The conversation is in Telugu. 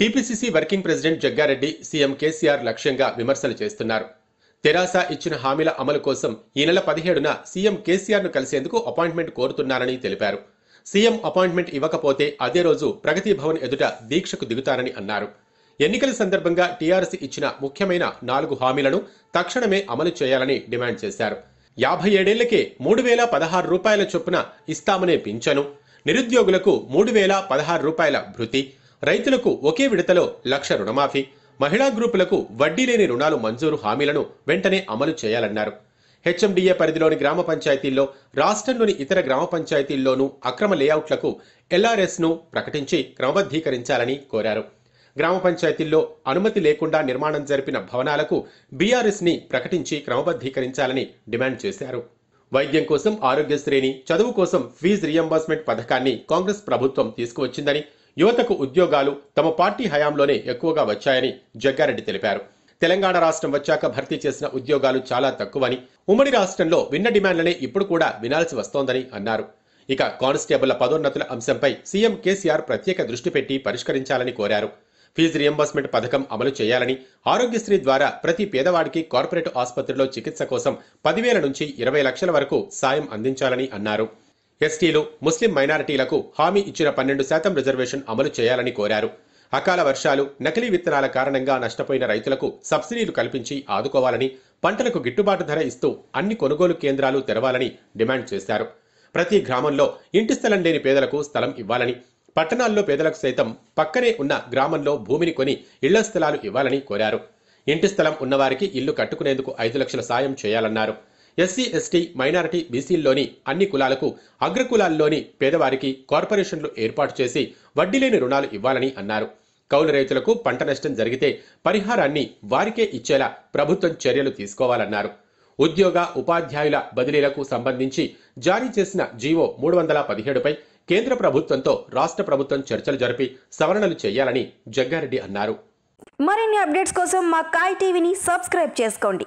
TPCC working president Jaggareddy CM KCR లక్ష్యంగా విమర్శలు చేస్తున్నారు తెరాస ఇచ్చిన హామీల అమలు కోసం ఈ నెల పదిహేడున సీఎం కేసీఆర్ ను కలిసేందుకు అపాయింట్మెంట్ కోరుతున్నారని తెలిపారు సీఎం అపాయింట్మెంట్ ఇవ్వకపోతే అదే రోజు ప్రగతి భవన్ ఎదుట దీక్షకు దిగుతారని అన్నారు ఎన్నికల సందర్భంగా టీఆర్ఎస్ ఇచ్చిన ముఖ్యమైన నాలుగు హామీలను తక్షణమే అమలు చేయాలని డిమాండ్ చేశారు యాభై ఏడేళ్లకే మూడు వేల పదహారు రూపాయల చొప్పున ఇస్తామనే పింఛను నిరుద్యోగులకు మూడు వేల పదహారు రూపాయల భృతి రైతులకు ఒకే విడతలో లక్ష రుణమాఫీ మహిళా గ్రూపులకు వడ్డీ లేని రుణాలు మంజూరు హామీలను వెంటనే అమలు చేయాలన్నారు హెచ్ఎండిఏ పరిధిలోని గ్రామ పంచాయతీల్లో రాష్ట్రంలోని ఇతర గ్రామ పంచాయతీల్లోనూ అక్రమ లేఅవుట్లకు ఎల్ఆర్ఎస్ను ప్రకటించి క్రమబద్ధీకరించాలని కోరారు గ్రామ పంచాయతీల్లో అనుమతి లేకుండా నిర్మాణం జరిపిన భవనాలకు బీఆర్ఎస్ని ప్రకటించి క్రమబద్ధీకరించాలని డిమాండ్ చేశారు వైద్యం కోసం ఆరోగ్యశ్రేణి చదువు కోసం ఫీజు రీఎంబర్స్మెంట్ పథకాన్ని కాంగ్రెస్ ప్రభుత్వం తీసుకువచ్చిందని యువతకు ఉద్యోగాలు తమ పార్టీ హయాంలోనే ఎక్కువగా వచ్చాయని జగ్గారెడ్డి తెలిపారు తెలంగాణ రాష్ట్రం వచ్చాక భర్తీ చేసిన ఉద్యోగాలు చాలా తక్కువని ఉమ్మడి రాష్ట్రంలో విన్న డిమాండ్లనే ఇప్పుడు కూడా వినాల్సి వస్తోందని అన్నారు ఇక కానిస్టేబుల్ల పదోన్నతుల అంశంపై సీఎం కేసీఆర్ ప్రత్యేక దృష్టి పెట్టి పరిష్కరించాలని కోరారు ఫీజు రియంబర్స్మెంట్ పథకం అమలు చేయాలని ఆరోగ్యశ్రీ ద్వారా ప్రతి పేదవాడికి కార్పొరేట్ ఆసుపత్రిలో చికిత్స కోసం పదివేల నుంచి ఇరవై లక్షల వరకు సాయం అందించాలని అన్నారు ఎస్టీలు ముస్లిం మైనారిటీలకు హామీ ఇచ్చిన పన్నెండు శాతం రిజర్వేషన్ అమలు చేయాలని కోరారు అకాల వర్షాలు నకిలీ విత్తనాల కారణంగా నష్టపోయిన రైతులకు సబ్సిడీలు కల్పించి ఆదుకోవాలని పంటలకు గిట్టుబాటు ధర ఇస్తూ అన్ని కొనుగోలు కేంద్రాలు తెరవాలని డిమాండ్ చేశారు ప్రతి గ్రామంలో ఇంటి స్థలం లేని పేదలకు స్థలం ఇవ్వాలని పట్టణాల్లో పేదలకు సైతం పక్కనే ఉన్న గ్రామంలో భూమిని కొని ఇళ్ల స్థలాలు ఇవ్వాలని కోరారు ఇంటి స్థలం ఉన్నవారికి ఇల్లు కట్టుకునేందుకు ఐదు లక్షల సాయం చేయాలన్నారు ఎస్సీ ఎస్టీ మైనారిటీ బీసీల్లోని అన్ని కులాలకు అగ్రకులాల్లోని పేదవారికి కార్పొరేషన్లు ఏర్పాటు చేసి వడ్డీ లేని రుణాలు ఇవ్వాలని అన్నారు కౌలు రైతులకు పంట నష్టం జరిగితే పరిహారాన్ని వారికే ఇచ్చేలా ప్రభుత్వం చర్యలు తీసుకోవాలన్నారు ఉద్యోగ ఉపాధ్యాయుల బదిలీలకు సంబంధించి జారీ చేసిన జీవో మూడు వందల పదిహేడుపై కేంద్ర ప్రభుత్వంతో రాష్ట్ర ప్రభుత్వం చర్చలు జరిపి సవరణలు చేయాలని జగ్గారెడ్డి అన్నారు మరిన్ని అప్డేట్స్ కోసం మా కాయ్ టీవీని సబ్స్క్రైబ్ చేసుకోండి